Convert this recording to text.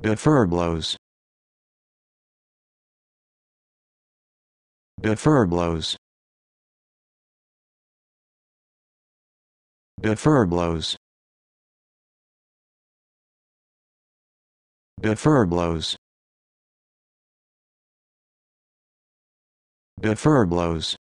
Defer blows. Defer blows. Defer blows. Defer blows. Defer blows.